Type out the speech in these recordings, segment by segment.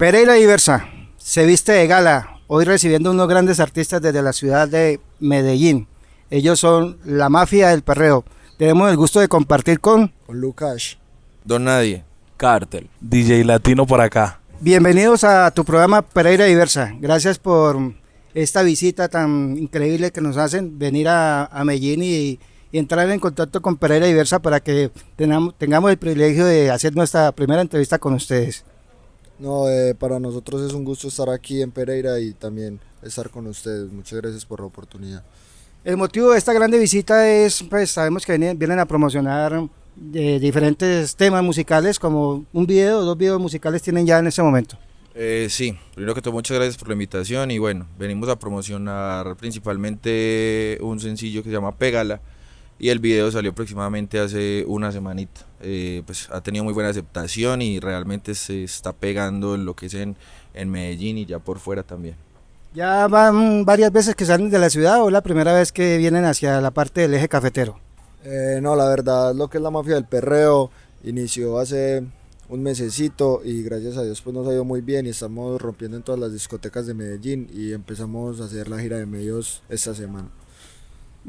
Pereira Diversa se viste de gala, hoy recibiendo unos grandes artistas desde la ciudad de Medellín. Ellos son la mafia del perreo. Tenemos el gusto de compartir con... Lucas. Don Nadie. Cartel. DJ Latino por acá. Bienvenidos a tu programa Pereira Diversa. Gracias por esta visita tan increíble que nos hacen, venir a, Medellín y, entrar en contacto con Pereira Diversa para que tengamos, tengamos el privilegio de hacer nuestra primera entrevista con ustedes. No, eh, para nosotros es un gusto estar aquí en Pereira y también estar con ustedes. Muchas gracias por la oportunidad. El motivo de esta grande visita es, pues sabemos que vienen, a promocionar eh, diferentes temas musicales, como un video, dos videos musicales tienen ya en este momento. Eh, sí, primero que todo muchas gracias por la invitación y bueno, venimos a promocionar principalmente un sencillo que se llama Pégala, y el video salió aproximadamente hace una semanita. Eh, pues ha tenido muy buena aceptación y realmente se está pegando en lo que es en, Medellín y ya por fuera también. ¿Ya van varias veces que salen de la ciudad o es la primera vez que vienen hacia la parte del eje cafetero? Eh, no, la verdad, lo que es la mafia del perreo inició hace un mesecito y gracias a Dios pues nos ha ido muy bien y estamos rompiendo en todas las discotecas de Medellín y empezamos a hacer la gira de medios esta semana.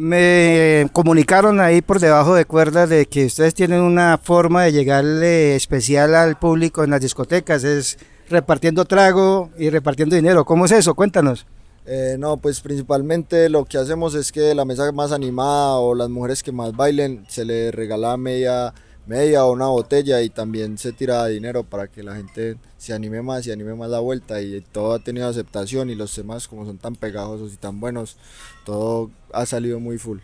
Me comunicaron ahí por debajo de cuerdas de que ustedes tienen una forma de llegarle especial al público en las discotecas, es repartiendo trago y repartiendo dinero. ¿Cómo es eso? Cuéntanos. Eh, no, pues principalmente lo que hacemos es que la mesa más animada o las mujeres que más bailen se le regala media media o una botella y también se tira dinero para que la gente se anime más y anime más la vuelta y todo ha tenido aceptación y los temas como son tan pegajosos y tan buenos, todo ha salido muy full.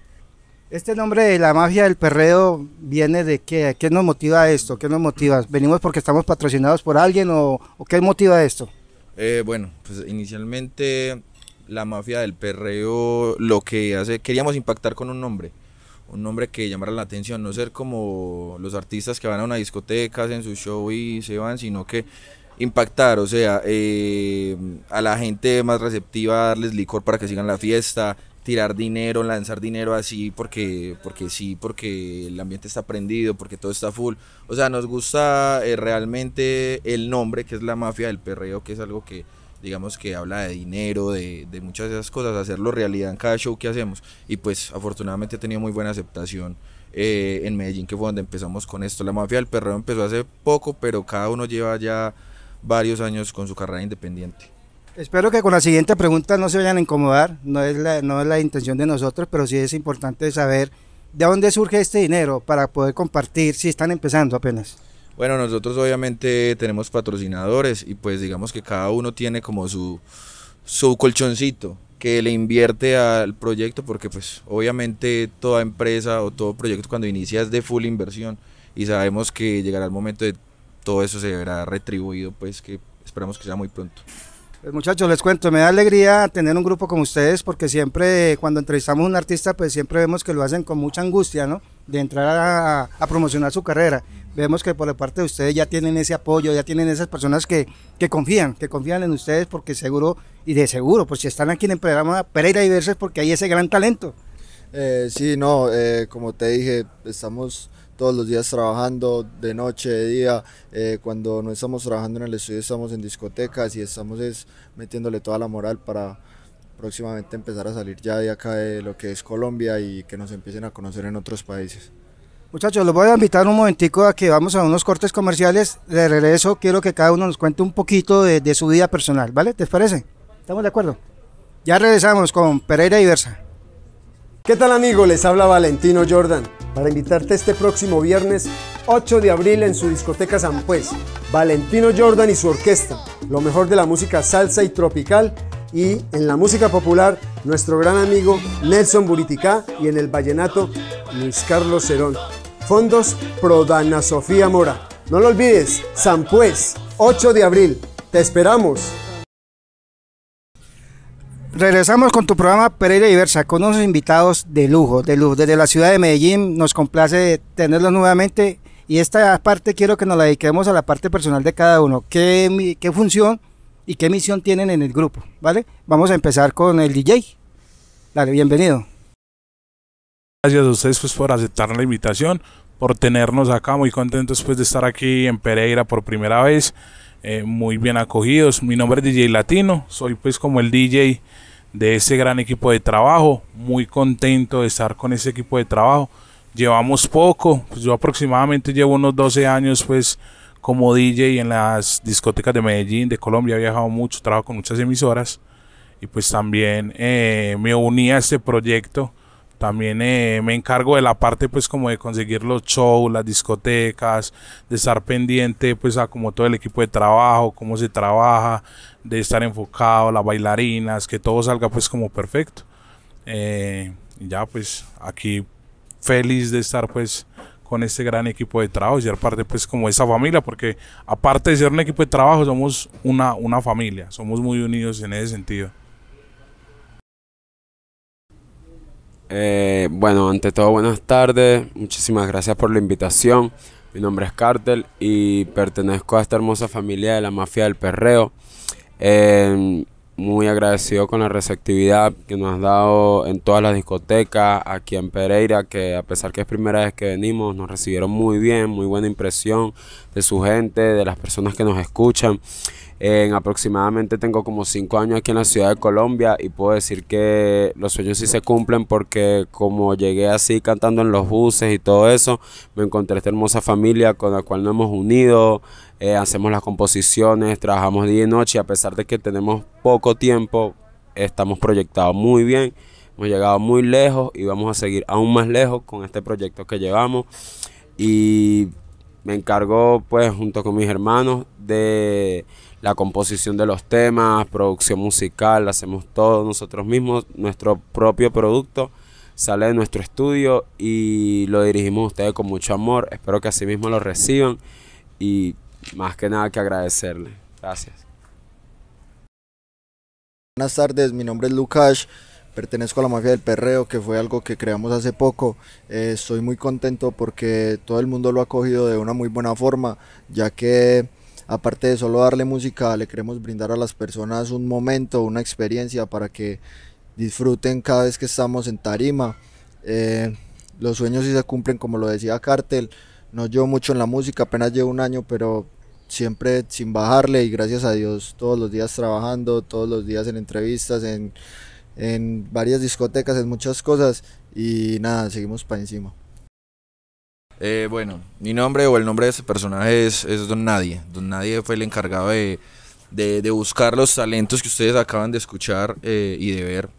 Este nombre de la mafia del perreo viene de qué? ¿Qué nos motiva esto? ¿Qué nos motiva? ¿Venimos porque estamos patrocinados por alguien o, qué motiva esto? Eh, bueno, pues inicialmente la mafia del perreo lo que hace, queríamos impactar con un nombre un nombre que llamara la atención, no ser como los artistas que van a una discoteca, hacen su show y se van, sino que impactar, o sea, eh, a la gente más receptiva, darles licor para que sigan la fiesta, tirar dinero, lanzar dinero así porque, porque sí, porque el ambiente está prendido, porque todo está full. O sea, nos gusta eh, realmente el nombre, que es la mafia del perreo, que es algo que digamos que habla de dinero, de, muchas de esas cosas, hacerlo realidad en cada show que hacemos. Y pues afortunadamente ha tenido muy buena aceptación eh, en Medellín, que fue donde empezamos con esto. La mafia del perreo empezó hace poco, pero cada uno lleva ya varios años con su carrera independiente. Espero que con la siguiente pregunta no se vayan a incomodar, no es no es la intención de nosotros, pero sí es importante saber de dónde surge este dinero para poder compartir si están empezando apenas. Bueno, nosotros obviamente tenemos patrocinadores y pues digamos que cada uno tiene como su, su colchoncito que le invierte al proyecto porque pues obviamente toda empresa o todo proyecto cuando inicia es de full inversión y sabemos que llegará el momento de todo eso se verá retribuido pues que esperamos que sea muy pronto. Pues muchachos, les cuento, me da alegría tener un grupo como ustedes porque siempre cuando entrevistamos a un artista pues siempre vemos que lo hacen con mucha angustia, ¿no? de entrar a, promocionar su carrera. Vemos que por la parte de ustedes ya tienen ese apoyo, ya tienen esas personas que, confían, que confían en ustedes porque seguro, y de seguro, pues si están aquí en el programa Pereira Diversos porque hay ese gran talento. Eh, sí, no, eh, como te dije, estamos todos los días trabajando, de noche, de día. Eh, cuando no estamos trabajando en el estudio, estamos en discotecas y estamos es, metiéndole toda la moral para, próximamente empezar a salir ya de acá de lo que es Colombia y que nos empiecen a conocer en otros países. Muchachos, los voy a invitar un momentico a que vamos a unos cortes comerciales. De regreso quiero que cada uno nos cuente un poquito de, su vida personal, ¿vale? ¿Te parece? ¿Estamos de acuerdo? Ya regresamos con Pereira y Versa. ¿Qué tal amigo? Les habla Valentino Jordan para invitarte este próximo viernes 8 de abril en su discoteca San Pues. Valentino Jordan y su orquesta, lo mejor de la música salsa y tropical y en la música popular nuestro gran amigo Nelson Buriticá y en el vallenato Luis Carlos Cerón. Fondos Pro Dana Sofía Mora. No lo olvides, San Pues, 8 de abril. Te esperamos. Regresamos con tu programa Pereira Diversa con unos invitados de lujo, de lujo. Desde la ciudad de Medellín nos complace tenerlos nuevamente y esta parte quiero que nos la dediquemos a la parte personal de cada uno. ¿Qué, qué función y qué misión tienen en el grupo, ¿vale? Vamos a empezar con el DJ. Dale, bienvenido. Gracias a ustedes pues, por aceptar la invitación, por tenernos acá, muy contentos pues, de estar aquí en Pereira por primera vez, eh, muy bien acogidos. Mi nombre es DJ Latino, soy pues como el DJ de este gran equipo de trabajo, muy contento de estar con este equipo de trabajo. Llevamos poco, pues yo aproximadamente llevo unos 12 años pues como DJ en las discotecas de Medellín, de Colombia, he viajado mucho, trabajo con muchas emisoras y pues también eh, me uní a este proyecto. También eh, me encargo de la parte pues como de conseguir los shows, las discotecas, de estar pendiente pues a como todo el equipo de trabajo, cómo se trabaja, de estar enfocado, las bailarinas, que todo salga pues como perfecto. Eh, ya pues aquí feliz de estar pues con este gran equipo de trabajo y parte pues como esa familia, porque aparte de ser un equipo de trabajo, somos una, una familia, somos muy unidos en ese sentido. Eh, bueno, ante todo buenas tardes, muchísimas gracias por la invitación. Mi nombre es Cartel y pertenezco a esta hermosa familia de la mafia del perreo. Eh, muy agradecido con la receptividad que nos has dado en todas las discotecas, aquí en Pereira, que a pesar que es primera vez que venimos, nos recibieron muy bien, muy buena impresión de su gente, de las personas que nos escuchan. En aproximadamente tengo como cinco años aquí en la ciudad de Colombia y puedo decir que los sueños sí se cumplen porque como llegué así cantando en los buses y todo eso, me encontré esta hermosa familia con la cual nos hemos unido, eh, hacemos las composiciones, trabajamos día y noche, a pesar de que tenemos poco tiempo, estamos proyectados muy bien, hemos llegado muy lejos y vamos a seguir aún más lejos con este proyecto que llevamos. Y me encargo, pues, junto con mis hermanos, de la composición de los temas, producción musical, hacemos todos nosotros mismos, nuestro propio producto sale de nuestro estudio y lo dirigimos a ustedes con mucho amor. Espero que así mismo lo reciban y más que nada que agradecerle. Gracias. Buenas tardes, mi nombre es Lucas, pertenezco a la mafia del perreo, que fue algo que creamos hace poco. Eh, estoy muy contento porque todo el mundo lo ha cogido de una muy buena forma, ya que aparte de solo darle música, le queremos brindar a las personas un momento, una experiencia para que disfruten cada vez que estamos en tarima. Eh, los sueños sí se cumplen, como lo decía Cartel. No llevo mucho en la música, apenas llevo un año, pero siempre sin bajarle y gracias a Dios todos los días trabajando, todos los días en entrevistas, en, varias discotecas, en muchas cosas y nada, seguimos para encima. Eh, bueno, mi nombre o el nombre de ese personaje es, Don Nadie. Don Nadie fue el encargado de, buscar los talentos que ustedes acaban de escuchar eh, y de ver,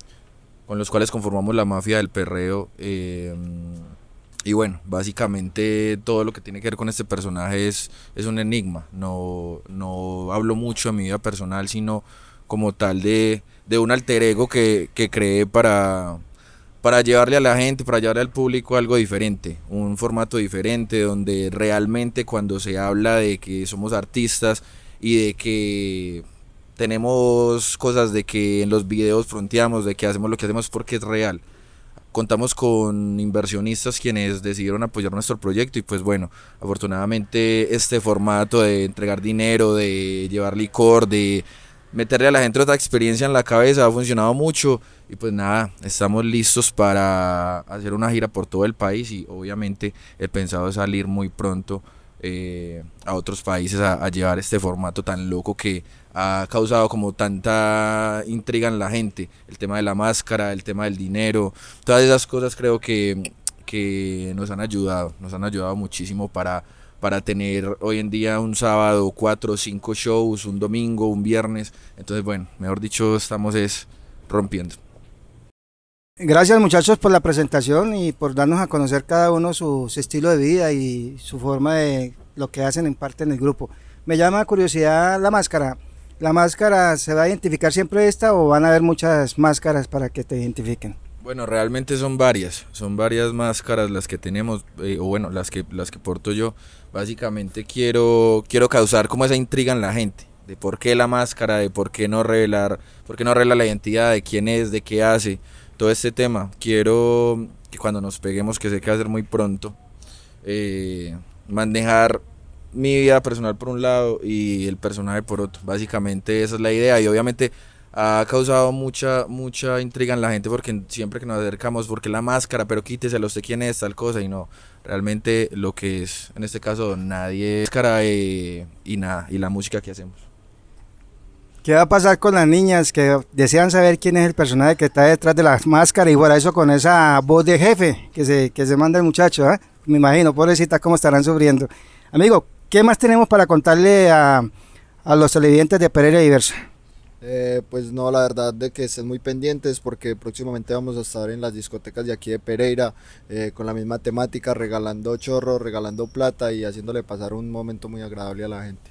con los cuales conformamos la mafia del perreo. Eh, y bueno, básicamente todo lo que tiene que ver con este personaje es, un enigma. No, no hablo mucho de mi vida personal, sino como tal de, un alter ego que, que creé para, para llevarle a la gente, para llevarle al público algo diferente, un formato diferente donde realmente cuando se habla de que somos artistas y de que tenemos cosas de que en los videos fronteamos, de que hacemos lo que hacemos porque es real contamos con inversionistas quienes decidieron apoyar nuestro proyecto y pues bueno, afortunadamente este formato de entregar dinero, de llevar licor, de meterle a la gente otra experiencia en la cabeza ha funcionado mucho y pues nada, estamos listos para hacer una gira por todo el país y obviamente el pensado salir muy pronto eh, a otros países a llevar este formato tan loco que ha causado como tanta intriga en la gente. El tema de la máscara, el tema del dinero, todas esas cosas creo que, que nos han ayudado, nos han ayudado muchísimo para, para tener hoy en día un sábado, cuatro o cinco shows, un domingo, un viernes. Entonces, bueno, mejor dicho, estamos es rompiendo. Gracias muchachos por la presentación y por darnos a conocer cada uno su, su estilo de vida y su forma de lo que hacen en parte en el grupo. Me llama curiosidad la máscara. ¿La máscara se va a identificar siempre esta o van a haber muchas máscaras para que te identifiquen? Bueno, realmente son varias, son varias máscaras las que tenemos, eh, o bueno, las que, las que porto yo. Básicamente quiero, quiero causar como esa intriga en la gente, de por qué la máscara, de por qué no revelar, por qué no revela la identidad, de quién es, de qué hace, todo este tema. Quiero que cuando nos peguemos, que sé que va a ser muy pronto, eh, manejar mi vida personal por un lado y el personaje por otro. Básicamente esa es la idea y obviamente ha causado mucha, mucha intriga en la gente porque siempre que nos acercamos, porque la máscara, pero lo de quién es, tal cosa y no. Realmente lo que es, en este caso, nadie es cara y, eh, y nada, y la música que hacemos. ¿Qué va a pasar con las niñas que desean saber quién es el personaje que está detrás de la máscara y por eso con esa voz de jefe que se, que se manda el muchacho? ¿eh? Me imagino, pobrecitas, cómo estarán sufriendo. Amigo, ¿Qué más tenemos para contarle a, los televidentes de Pereira Diversa? Eh, pues no, la verdad de que estén muy pendientes porque próximamente vamos a estar en las discotecas de aquí de Pereira eh, con la misma temática, regalando chorro, regalando plata y haciéndole pasar un momento muy agradable a la gente.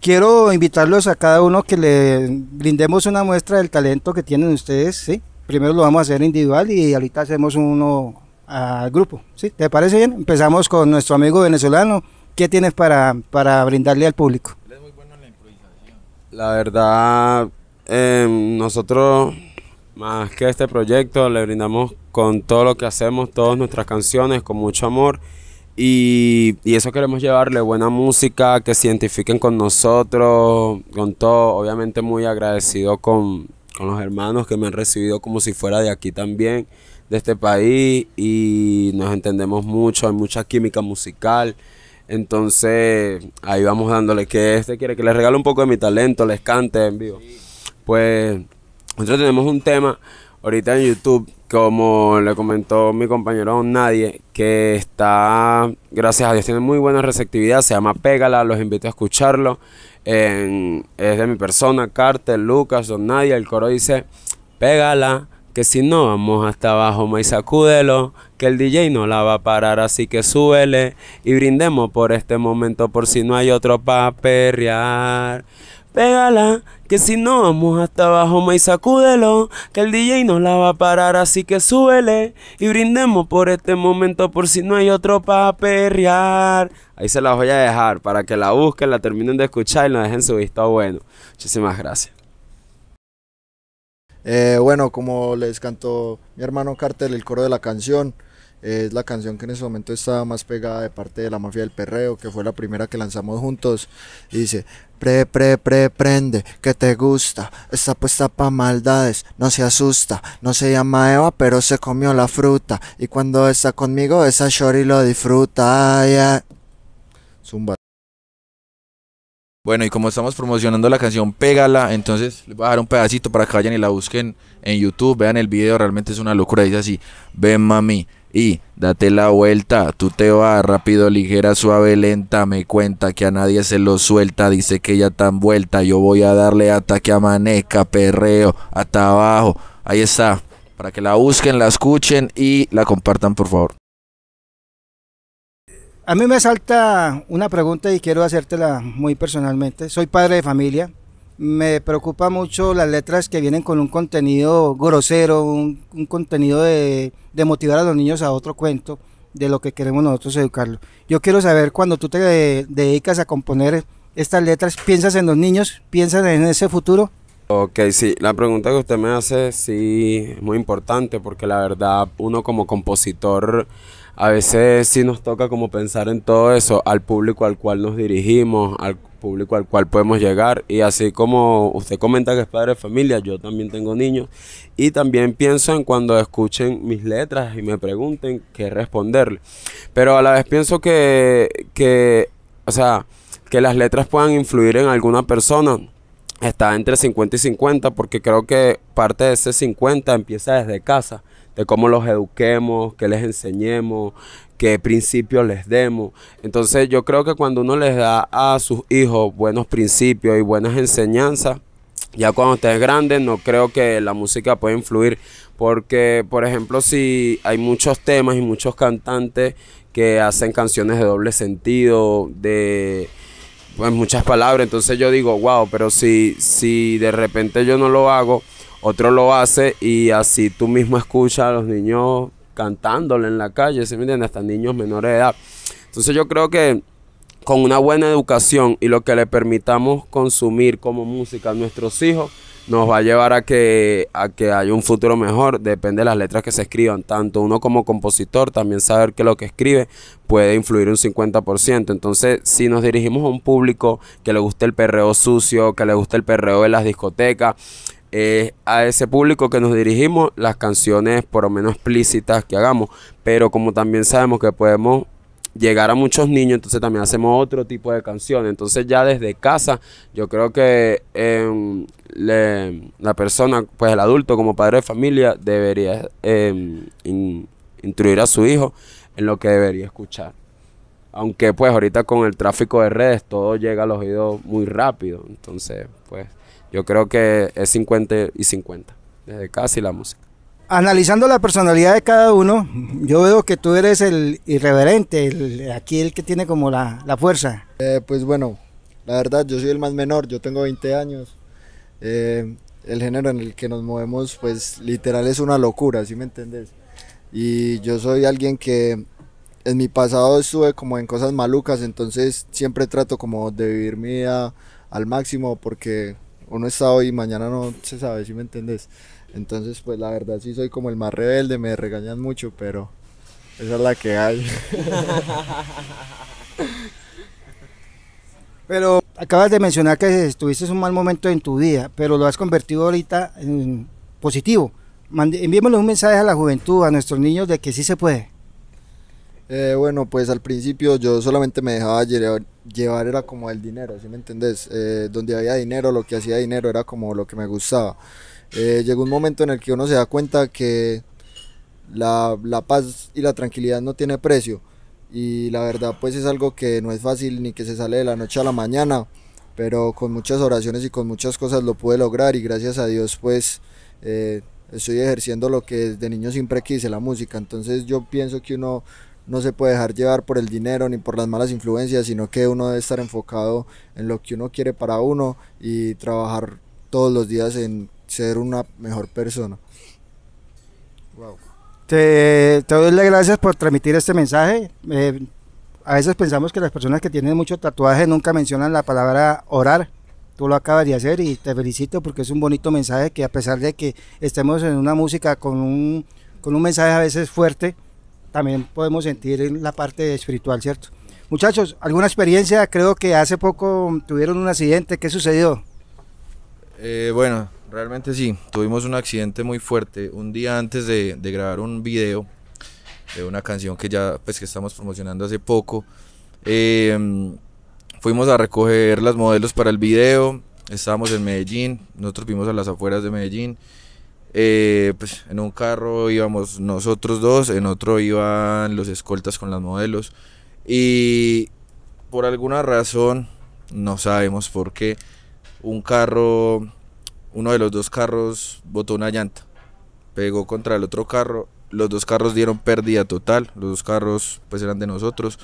Quiero invitarlos a cada uno que le brindemos una muestra del talento que tienen ustedes, ¿sí? Primero lo vamos a hacer individual y ahorita hacemos uno al grupo, ¿sí? ¿Te parece bien? Empezamos con nuestro amigo venezolano, ¿Qué tienes para, brindarle al público? es muy bueno la improvisación. La verdad, em, nosotros, más que este proyecto, le brindamos con todo lo que hacemos, todas nuestras canciones, con mucho amor. Y, eso queremos llevarle buena música, que se identifiquen con nosotros, con todo. Obviamente muy agradecido con, con, los hermanos que me han recibido como si fuera de aquí también, de este país. Y nos entendemos mucho, hay mucha química musical. Entonces, ahí vamos dándole que este quiere que le regale un poco de mi talento, les cante en vivo. Pues nosotros tenemos un tema ahorita en YouTube, como le comentó mi compañero Nadie, que está, gracias a Dios, tiene muy buena receptividad, se llama Pégala, los invito a escucharlo. es de mi persona, Carter, Lucas, Don Nadie, el coro dice, Pégala que si no vamos hasta abajo, me sacúdelo, que el DJ no la va a parar, así que súbele y brindemos por este momento, por si no hay otro pa' perrear. Pégala, que si no vamos hasta abajo, me sacúdelo, que el DJ no la va a parar, así que súbele y brindemos por este momento, por si no hay otro pa' perrear. Ahí se las voy a dejar para que la busquen, la terminen de escuchar y la dejen su visto bueno. Muchísimas gracias. Eh, bueno, como les cantó mi hermano Cartel el coro de la canción, eh, es la canción que en ese momento estaba más pegada de parte de la mafia del perreo, que fue la primera que lanzamos juntos. dice, pre, pre, pre, prende, que te gusta, está puesta para maldades, no se asusta, no se llama Eva, pero se comió la fruta. Y cuando está conmigo, esa shorty lo disfruta. Zumba. Bueno, y como estamos promocionando la canción Pégala, entonces les voy a dejar un pedacito para que vayan y la busquen en YouTube, vean el video, realmente es una locura. Dice así, ven mami y date la vuelta, tú te vas rápido, ligera, suave, lenta, me cuenta que a nadie se lo suelta, dice que ya tan vuelta, yo voy a darle ataque a maneca, perreo, hasta abajo. Ahí está, para que la busquen, la escuchen y la compartan por favor. A mí me salta una pregunta y quiero hacértela muy personalmente. Soy padre de familia. Me preocupa mucho las letras que vienen con un contenido grosero, un, contenido de, motivar a los niños a otro cuento de lo que queremos nosotros educarlos. Yo quiero saber cuando tú te dedicas a componer estas letras, ¿piensas en los niños? ¿Piensas en ese futuro? Ok, sí, la pregunta que usted me hace sí es muy importante porque la verdad uno como compositor a veces sí nos toca como pensar en todo eso, al público al cual nos dirigimos, al público al cual podemos llegar. Y así como usted comenta que es padre de familia, yo también tengo niños. Y también pienso en cuando escuchen mis letras y me pregunten qué responderle. Pero a la vez pienso que, que o sea, que las letras puedan influir en alguna persona está entre 50 y 50 porque creo que parte de ese 50 empieza desde casa de cómo los eduquemos, qué les enseñemos, qué principios les demos. Entonces yo creo que cuando uno les da a sus hijos buenos principios y buenas enseñanzas, ya cuando estén grande no creo que la música pueda influir porque por ejemplo si hay muchos temas y muchos cantantes que hacen canciones de doble sentido de pues, muchas palabras entonces yo digo wow pero si si de repente yo no lo hago otro lo hace y así tú mismo escuchas a los niños cantándole en la calle, Se me Hasta niños menores de edad. Entonces yo creo que con una buena educación y lo que le permitamos consumir como música a nuestros hijos, nos va a llevar a que, a que haya un futuro mejor. Depende de las letras que se escriban. Tanto uno como compositor, también saber que lo que escribe puede influir un 50%. Entonces, si nos dirigimos a un público que le guste el perreo sucio, que le guste el perreo de las discotecas, a ese público que nos dirigimos las canciones por lo menos explícitas que hagamos. Pero como también sabemos que podemos llegar a muchos niños, entonces también hacemos otro tipo de canciones. Entonces ya desde casa, yo creo que em, la persona, pues el adulto como padre de familia, debería em, instruir a su hijo en lo que debería escuchar. Aunque pues ahorita con el tráfico de redes todo llega a los oídos muy rápido. Entonces, pues... Yo creo que es 50 y 50, desde casi la música. Analizando la personalidad de cada uno, yo veo que tú eres el irreverente, el, aquí el que tiene como la, la fuerza. Eh, pues bueno, la verdad yo soy el más menor, yo tengo 20 años. Eh, el género en el que nos movemos, pues literal es una locura, si me entendés? Y yo soy alguien que en mi pasado estuve como en cosas malucas, entonces siempre trato como de vivir mi vida al máximo porque uno está hoy y mañana no se sabe, si me entendés? Entonces, pues la verdad sí soy como el más rebelde, me regañan mucho, pero esa es la que hay. pero acabas de mencionar que estuviste un mal momento en tu vida, pero lo has convertido ahorita en positivo. Enviémosle un mensaje a la juventud, a nuestros niños, de que sí se puede. Eh, bueno, pues al principio yo solamente me dejaba llevar, era como el dinero, ¿sí me entendés? Eh, donde había dinero, lo que hacía dinero era como lo que me gustaba. Eh, llegó un momento en el que uno se da cuenta que la, la, paz y la tranquilidad no tiene precio y la verdad pues es algo que no es fácil ni que se sale de la noche a la mañana, pero con muchas oraciones y con muchas cosas lo pude lograr y gracias a Dios pues estoy ejerciendo lo que desde niño siempre quise, la música. Entonces yo pienso que uno no se puede dejar llevar por el dinero ni por las malas influencias, sino que uno debe estar enfocado en lo que uno quiere para uno y trabajar todos los días en ser una mejor persona. Wow. Te, te doy las gracias por transmitir este mensaje. Eh, a veces pensamos que las personas que tienen mucho tatuaje nunca mencionan la palabra orar. Tú lo acabas de hacer y te felicito porque es un bonito mensaje que a pesar de que estemos en una música con un, con un mensaje a veces fuerte, también podemos sentir en la parte espiritual, ¿cierto? Muchachos, ¿alguna experiencia? Creo que hace poco tuvieron un accidente. ¿Qué sucedió? Eh, bueno, realmente sí. Tuvimos un accidente muy fuerte un día antes de, grabar un video de una canción que ya pues que estamos promocionando hace poco. Em, fuimos a recoger las modelos para el video. Estábamos en Medellín. Nosotros vimos a las afueras de Medellín eh, pues en un carro íbamos nosotros dos, en otro iban los escoltas con las modelos. Y por alguna razón, no sabemos por qué, un carro, uno de los dos carros botó una llanta, pegó contra el otro carro, los dos carros dieron pérdida total, los dos carros pues eran de nosotros.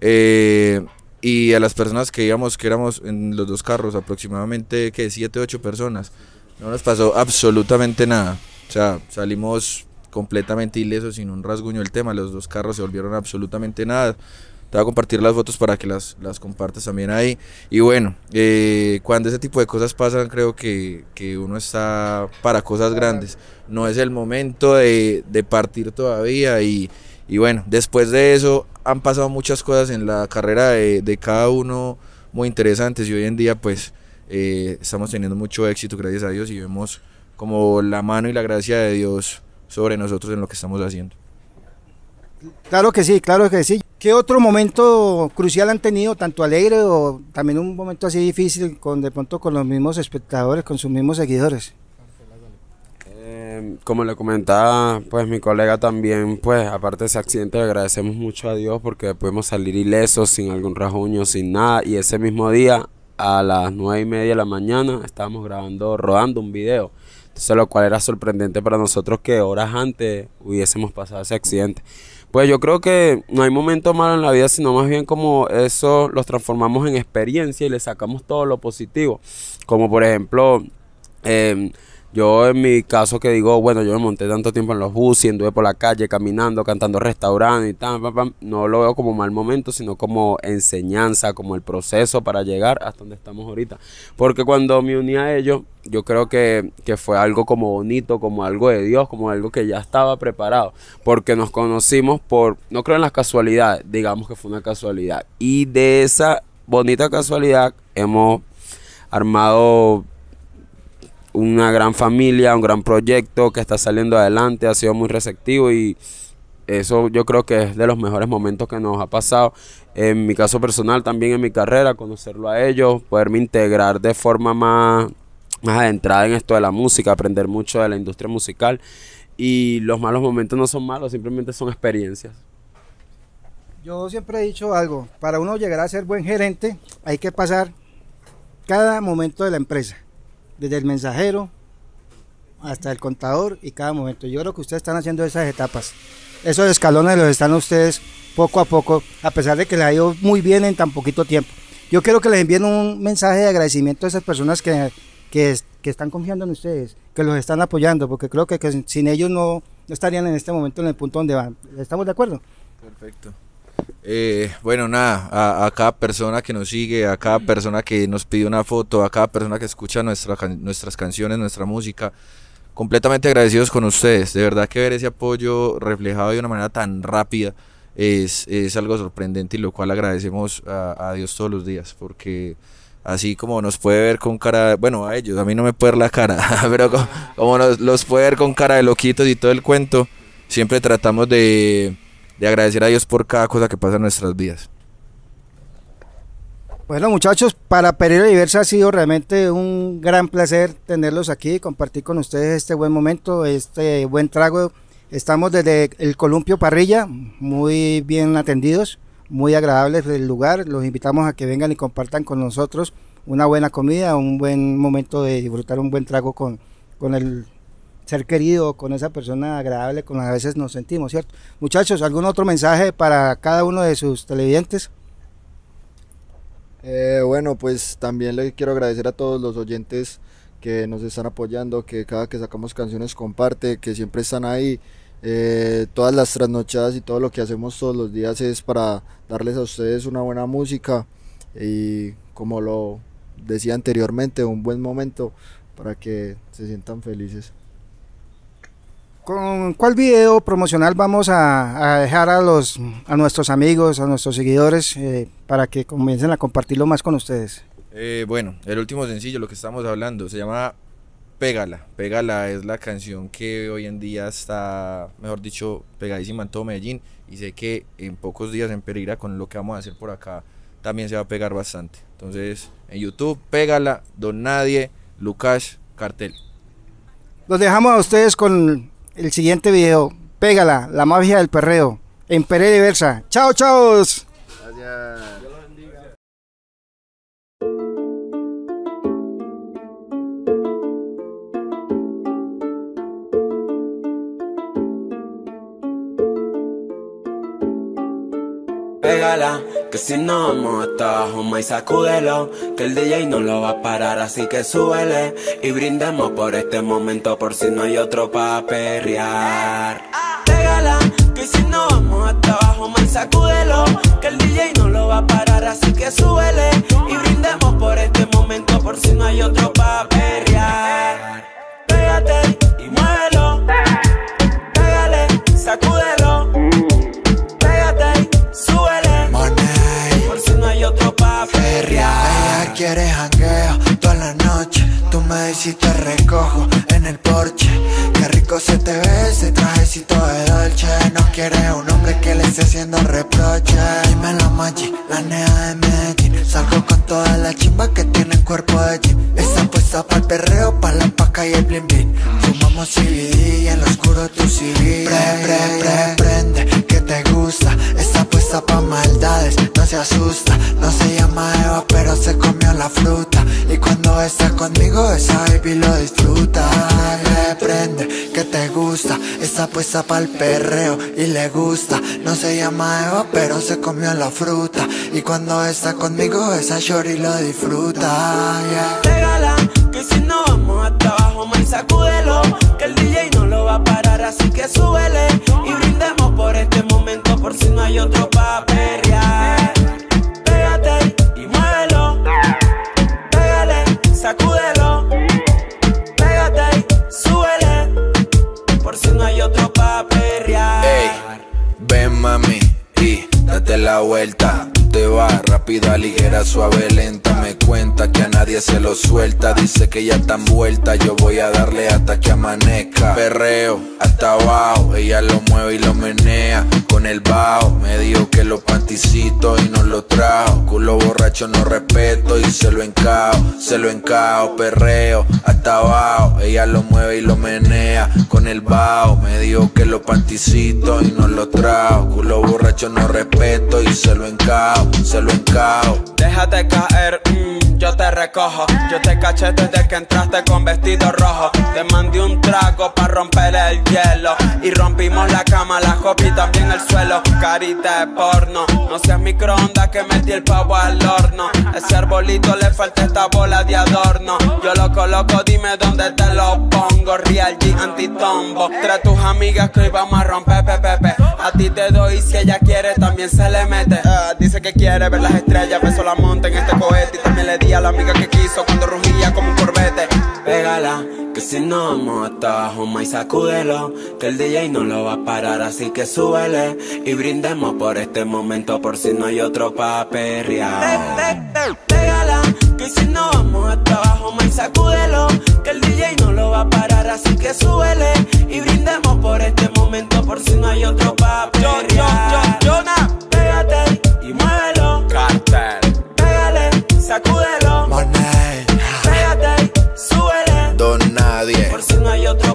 Eh, y a las personas que íbamos, que éramos en los dos carros aproximadamente, que 7, 8 personas no nos pasó absolutamente nada. O sea, salimos completamente ilesos, sin un rasguño el tema. Los dos carros se volvieron absolutamente nada. Te voy a compartir las fotos para que las, las compartas también ahí. Y bueno, eh, cuando ese tipo de cosas pasan, creo que, uno está para cosas grandes. No es el momento de, partir todavía. Y, bueno, después de eso han pasado muchas cosas en la carrera de, de cada uno muy interesantes. Y hoy en día, pues eh, estamos teniendo mucho éxito, gracias a Dios, y vemos como la mano y la gracia de Dios sobre nosotros en lo que estamos haciendo. Claro que sí, claro que sí. ¿Qué otro momento crucial han tenido, tanto alegre o también un momento así difícil con de pronto con los mismos espectadores, con sus mismos seguidores? Eh, como le comentaba, pues mi colega también, pues aparte de ese accidente, le agradecemos mucho a Dios porque pudimos salir ilesos, sin algún rajuño, sin nada. Y ese mismo día a las nueve y media de la mañana estábamos grabando, rodando un video. Entonces, lo cual era sorprendente para nosotros que horas antes hubiésemos pasado ese accidente. Pues yo creo que no hay momento malo en la vida, sino más bien como eso los transformamos en experiencia y le sacamos todo lo positivo. Como por ejemplo, eh, yo en mi caso que digo, bueno, yo me monté tanto tiempo en los buses, anduve por la calle, caminando, cantando restaurantes y tal, no lo veo como mal momento, sino como enseñanza, como el proceso para llegar hasta donde estamos ahorita. Porque cuando me uní a ellos, yo creo que, que fue algo como bonito, como algo de Dios, como algo que ya estaba preparado. Porque nos conocimos por, no creo en las casualidades, digamos que fue una casualidad. Y de esa bonita casualidad hemos armado una gran familia, un gran proyecto que está saliendo adelante, ha sido muy receptivo y eso yo creo que es de los mejores momentos que nos ha pasado. En mi caso personal, también en mi carrera, conocerlo a ellos, poderme integrar de forma más, más adentrada en esto de la música, aprender mucho de la industria musical. Y los malos momentos no son malos, simplemente son experiencias. Yo siempre he dicho algo, para uno llegar a ser buen gerente hay que pasar cada momento de la empresa desde el mensajero hasta el contador y cada momento. Yo creo que ustedes están haciendo esas etapas. Esos escalones los están ustedes poco a poco, a pesar de que les ha ido muy bien en tan poquito tiempo. Yo quiero que les envíen un mensaje de agradecimiento a esas personas que, que, están confiando en ustedes, que los están apoyando, porque creo que, sin ellos no, no estarían en este momento en el punto donde van. ¿Estamos de acuerdo? Perfecto. Eh, bueno, nada, a, cada persona que nos sigue, a cada persona que nos pide una foto, a cada persona que escucha nuestra, nuestras canciones, nuestra música, completamente agradecidos con ustedes. De verdad que ver ese apoyo reflejado de una manera tan rápida es, algo sorprendente y lo cual agradecemos a, Dios todos los días, porque así como nos puede ver con cara, bueno, a ellos, a mí no me puede ver la cara, pero como, nos, los puede ver con cara de loquitos y todo el cuento, siempre tratamos de de agradecer a Dios por cada cosa que pasa en nuestras vidas. Bueno, muchachos, para Pereira Diversa ha sido realmente un gran placer tenerlos aquí, compartir con ustedes este buen momento, este buen trago. Estamos desde el Columpio Parrilla, muy bien atendidos, muy agradables el lugar. Los invitamos a que vengan y compartan con nosotros una buena comida, un buen momento de disfrutar un buen trago con, con el ser querido, con esa persona agradable con la a veces nos sentimos, ¿cierto? Muchachos, ¿algún otro mensaje para cada uno de sus televidentes? Eh, bueno, pues también le quiero agradecer a todos los oyentes que nos están apoyando, que cada que sacamos canciones comparte, que siempre están ahí. Eh, todas las trasnochadas y todo lo que hacemos todos los días es para darles a ustedes una buena música y como lo decía anteriormente, un buen momento para que se sientan felices. ¿Con cuál video promocional vamos a, dejar a, los, a nuestros amigos, a nuestros seguidores, eh, para que comiencen a compartirlo más con ustedes? Eh, bueno, el último sencillo, lo que estamos hablando, se llama Pégala. Pégala es la canción que hoy en día está, mejor dicho, pegadísima en todo Medellín. Y sé que en pocos días en Pereira, con lo que vamos a hacer por acá, también se va a pegar bastante. Entonces, en YouTube, Pégala, Don Nadie, Lucas, Cartel. Los dejamos a ustedes con el siguiente video. Pégala, la magia del perreo. En Pere Diversa. Chao, chao. Regala, que si no vamos hasta más y sacúdelo, que el DJ no lo va a parar, así que súbele y brindemos por este momento, por si no hay otro pa' perrear. Regala, que si no vamos hasta abajo, y sacúdelo, que el DJ no lo va a parar, así que súbele y brindemos por este momento, por si no hay otro pa' perrear. Y te recojo en el porche Qué rico se te ve ese trajecito de Dolce No quiere un hombre que le esté haciendo reproche la me la nea de Medellín Salgo con toda la chimba que tiene el cuerpo de Jim Está puesta para el perreo, para la paca y el blin Fumamos CBD y en lo oscuro tu CD Pre, pre, prende, que te gusta Está puesta pa' maldades, no se asusta No se llama Eva pero se la fruta Y cuando está conmigo esa baby lo disfruta Le prende que te gusta Está puesta pa'l perreo y le gusta No se llama Eva pero se comió la fruta Y cuando está conmigo esa y lo disfruta Te que si no vamos hasta abajo Más sacúdelo Que el DJ no lo va a parar así que súbele Y brindemos por este momento por si no hay otro papel date la vuelta va rápida, ligera, suave, lenta Me cuenta que a nadie se lo suelta Dice que ya está vuelta Yo voy a darle hasta que amanezca Perreo, hasta abajo Ella lo mueve y lo menea Con el bajo Me dijo que lo panticito y no lo trajo Culo borracho no respeto Y se lo encao, se lo encao Perreo, hasta abajo Ella lo mueve y lo menea Con el bajo Me dijo que lo panticito y no lo trajo Culo borracho no respeto Y se lo encao se Déjate caer, mm, yo te recojo. Yo te caché desde que entraste con vestido rojo. Te mandé un trago para romper el hielo. Y rompimos la cama, la copia y también el suelo. Carita de porno, no seas microondas que metí el pavo al horno. Ese arbolito le falta esta bola de adorno. Yo lo coloco, dime dónde te lo pongo. Real G antitombo. trae tus amigas que hoy vamos a romper, pepepe ti te doy si ella quiere también se le mete ah, Dice que quiere ver las estrellas, beso la monta en este cohete Y también le di a la amiga que quiso cuando rugió que si no abajo, ma, y sacúdelo. Que el DJ no lo va a parar, así que súbele. Y brindemos por este momento, por si no hay otro pa' perrear. Eh, eh, eh, pégala, que si no vamos hasta abajo, y sacúdelo. Que el DJ no lo va a parar, así que súbele. Y brindemos por este momento, por si no hay otro pa' perrear. Yo, yo, yo, Pégate y muévelo. Cartel. Pégale, sacúdelo. 10. Por si no hay otro